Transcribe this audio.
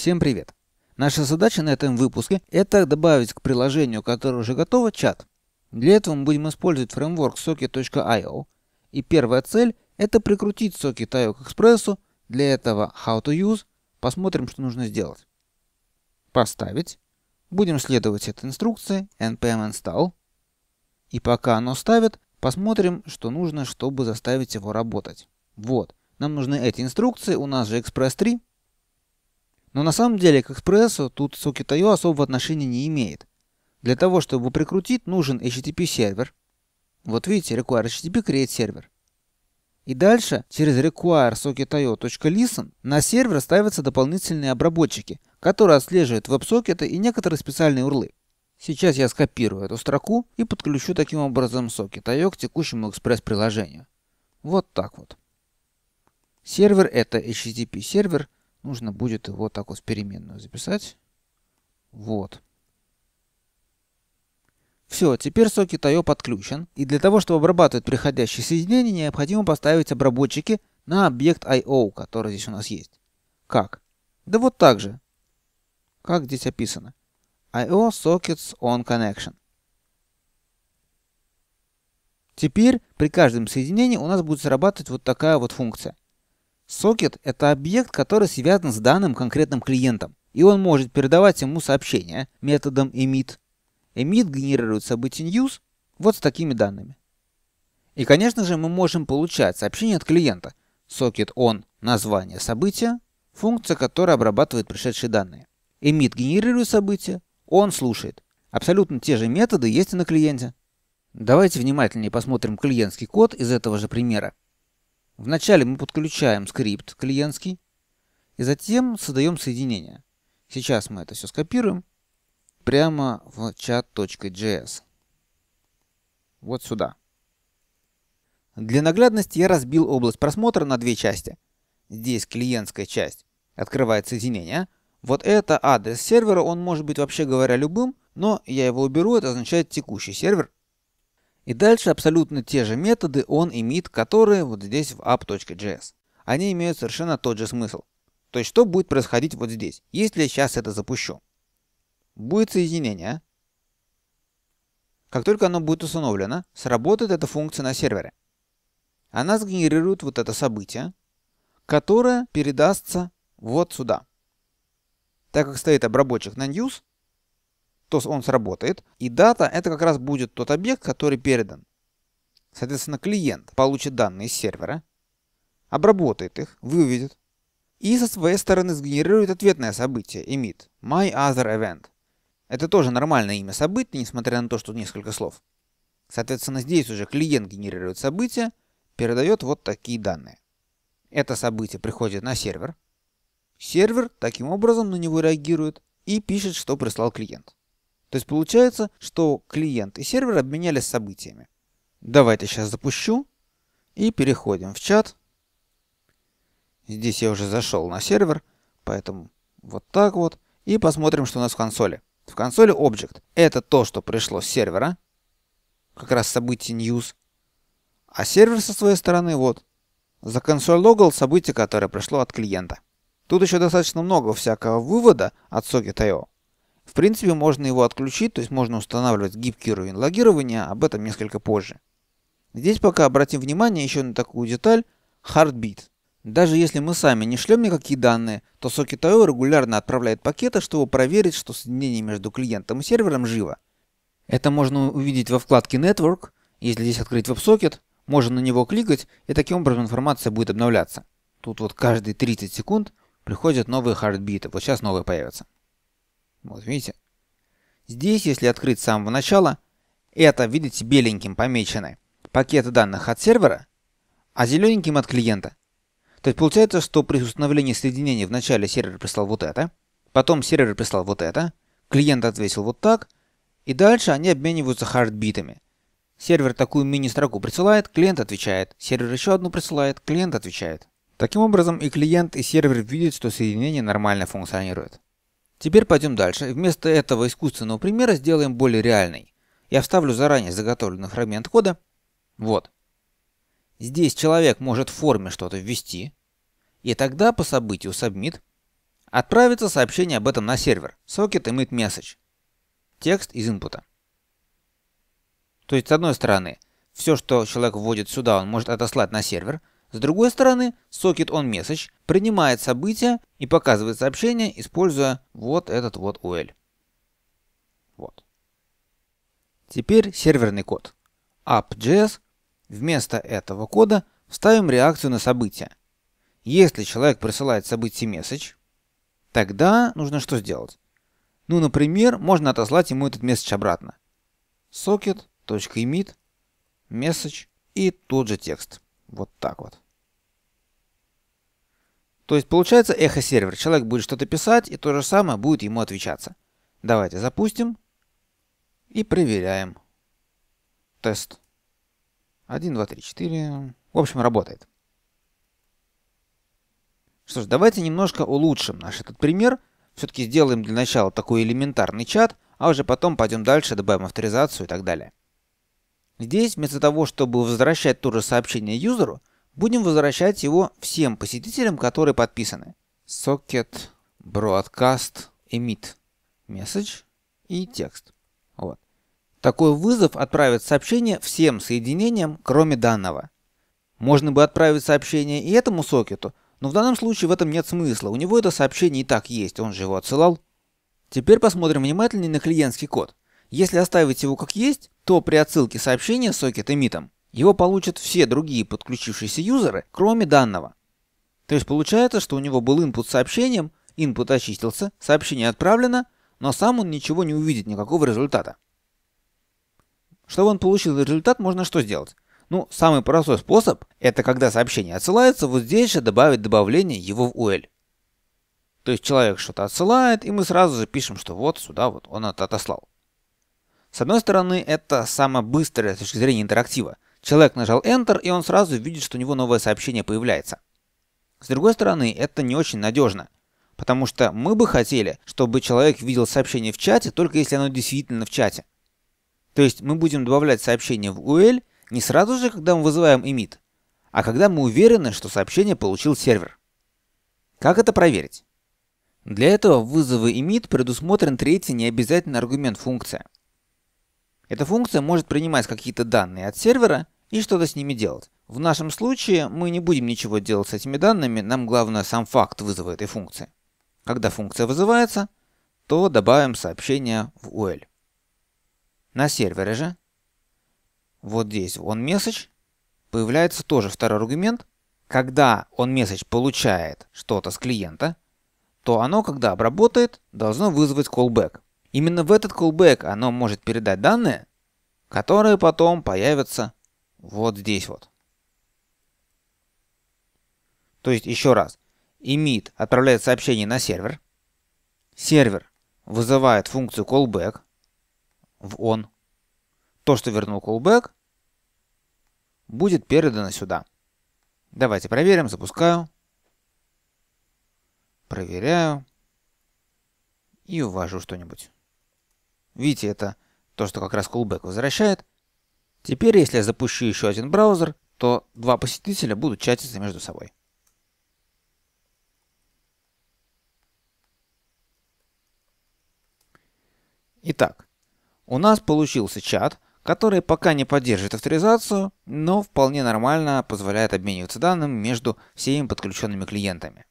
Всем привет! Наша задача на этом выпуске – это добавить к приложению, которое уже готово, чат. Для этого мы будем использовать фреймворк socket.io. И первая цель – это прикрутить socket.io к экспрессу. Для этого how to use. Посмотрим, что нужно сделать. Поставить. Будем следовать этой инструкции npm install. И пока оно ставит, посмотрим, что нужно, чтобы заставить его работать. Вот. Нам нужны эти инструкции, у нас же Express 3, но на самом деле к экспрессу тут Socket.IO особого отношения не имеет. Для того, чтобы прикрутить, нужен HTTP сервер. Вот видите, require HTTP create сервер. И дальше через require socket.io.listen на сервер ставятся дополнительные обработчики, которые отслеживают веб-сокеты и некоторые специальные урлы. Сейчас я скопирую эту строку и подключу таким образом socket.io к текущему экспресс-приложению. Вот так вот. Сервер это HTTP сервер нужно будет его так вот в переменную записать. Вот. Все, теперь сокет I.O. подключен. И для того, чтобы обрабатывать приходящие соединения, необходимо поставить обработчики на объект I.O., который здесь у нас есть. Как? Да вот так же. Как здесь описано. I.O. sockets on connection. Теперь при каждом соединении у нас будет срабатывать вот такая вот функция. Сокет – это объект, который связан с данным конкретным клиентом, и он может передавать ему сообщение методом emit. Emit генерирует событие news вот с такими данными. И, конечно же, мы можем получать сообщение от клиента. Сокет on – название события, функция, которая обрабатывает пришедшие данные. Emit генерирует событие, он слушает. Абсолютно те же методы есть и на клиенте. Давайте внимательнее посмотрим клиентский код из этого же примера. Вначале мы подключаем скрипт клиентский и затем создаем соединение. Сейчас мы это все скопируем прямо в chat.js. Вот сюда. Для наглядности я разбил область просмотра на две части. Здесь клиентская часть открывает соединение. Вот это адрес сервера, он может быть вообще говоря любым, но я его уберу, это означает текущий сервер, и дальше абсолютно те же методы on и которые вот здесь в app.js. Они имеют совершенно тот же смысл. То есть что будет происходить вот здесь, если я сейчас это запущу? Будет соединение. Как только оно будет установлено, сработает эта функция на сервере. Она сгенерирует вот это событие, которое передастся вот сюда. Так как стоит обработчик на news, то он сработает. И дата — это как раз будет тот объект, который передан. Соответственно, клиент получит данные с сервера, обработает их, выведет, и со своей стороны сгенерирует ответное событие, emit, my other event. Это тоже нормальное имя события, несмотря на то, что несколько слов. Соответственно, здесь уже клиент генерирует событие, передает вот такие данные. Это событие приходит на сервер. Сервер таким образом на него реагирует и пишет, что прислал клиент. То есть получается, что клиент и сервер обменялись событиями. Давайте сейчас запущу и переходим в чат. Здесь я уже зашел на сервер, поэтому вот так вот. И посмотрим, что у нас в консоли. В консоли Object. Это то, что пришло с сервера. Как раз событие News. А сервер со своей стороны вот. За консоль логал событие, которое пришло от клиента. Тут еще достаточно много всякого вывода от SocketIO. В принципе, можно его отключить, то есть можно устанавливать гибкий уровень логирования, об этом несколько позже. Здесь пока обратим внимание еще на такую деталь Heartbeat. Даже если мы сами не шлем никакие данные, то Socket.io регулярно отправляет пакеты, чтобы проверить, что соединение между клиентом и сервером живо. Это можно увидеть во вкладке Network, если здесь открыть WebSocket, можно на него кликать, и таким образом информация будет обновляться. Тут вот каждые 30 секунд приходят новые хардбиты, вот сейчас новые появятся. Вот видите? Здесь, если открыть с самого начала, это, видите, беленьким помечены пакеты данных от сервера, а зелененьким от клиента. То есть получается, что при установлении соединения в начале сервер прислал вот это, потом сервер прислал вот это, клиент ответил вот так, и дальше они обмениваются хардбитами. Сервер такую мини-строку присылает, клиент отвечает. Сервер еще одну присылает, клиент отвечает. Таким образом и клиент, и сервер видят, что соединение нормально функционирует. Теперь пойдем дальше. Вместо этого искусственного примера сделаем более реальный. Я вставлю заранее заготовленный фрагмент кода. Вот. Здесь человек может в форме что-то ввести, и тогда по событию submit отправится сообщение об этом на сервер socket emit message. Текст из инпута. То есть с одной стороны, все, что человек вводит сюда, он может отослать на сервер, с другой стороны, сокет он message принимает события и показывает сообщение, используя вот этот вот UL. Вот. Теперь серверный код. app.js. Вместо этого кода вставим реакцию на события. Если человек присылает событие message, тогда нужно что сделать? Ну, например, можно отослать ему этот месседж обратно. socket.emit message и тот же текст. Вот так вот. То есть получается эхо-сервер. Человек будет что-то писать, и то же самое будет ему отвечаться. Давайте запустим и проверяем. Тест. 1, 2, 3, 4. В общем, работает. Что ж, давайте немножко улучшим наш этот пример. Все-таки сделаем для начала такой элементарный чат, а уже потом пойдем дальше, добавим авторизацию и так далее. Здесь вместо того, чтобы возвращать то же сообщение юзеру, будем возвращать его всем посетителям, которые подписаны. Socket, Broadcast, Emit, Message и текст. Вот. Такой вызов отправит сообщение всем соединениям, кроме данного. Можно бы отправить сообщение и этому сокету, но в данном случае в этом нет смысла. У него это сообщение и так есть, он же его отсылал. Теперь посмотрим внимательнее на клиентский код. Если оставить его как есть, то при отсылке сообщения сокет эмитом его получат все другие подключившиеся юзеры, кроме данного. То есть получается, что у него был input с сообщением, input очистился, сообщение отправлено, но сам он ничего не увидит, никакого результата. Чтобы он получил результат, можно что сделать? Ну, самый простой способ – это когда сообщение отсылается, вот здесь же добавить добавление его в UL. То есть человек что-то отсылает, и мы сразу же пишем, что вот сюда вот он это отослал. С одной стороны, это самое быстрое с точки зрения интерактива. Человек нажал Enter, и он сразу видит, что у него новое сообщение появляется. С другой стороны, это не очень надежно, потому что мы бы хотели, чтобы человек видел сообщение в чате, только если оно действительно в чате. То есть мы будем добавлять сообщение в UL не сразу же, когда мы вызываем emit, а когда мы уверены, что сообщение получил сервер. Как это проверить? Для этого в вызовы emit предусмотрен третий необязательный аргумент функция – эта функция может принимать какие-то данные от сервера и что-то с ними делать. В нашем случае мы не будем ничего делать с этими данными, нам главное сам факт вызова этой функции. Когда функция вызывается, то добавим сообщение в UL. На сервере же, вот здесь в onMessage, появляется тоже второй аргумент. Когда он message получает что-то с клиента, то оно, когда обработает, должно вызвать callback. Именно в этот callback оно может передать данные, которые потом появятся вот здесь вот. То есть еще раз, emit отправляет сообщение на сервер, сервер вызывает функцию callback в on. То, что вернул callback, будет передано сюда. Давайте проверим, запускаю. Проверяю и ввожу что-нибудь. Видите, это то, что как раз callback возвращает. Теперь, если я запущу еще один браузер, то два посетителя будут чатиться между собой. Итак, у нас получился чат, который пока не поддерживает авторизацию, но вполне нормально позволяет обмениваться данными между всеми подключенными клиентами.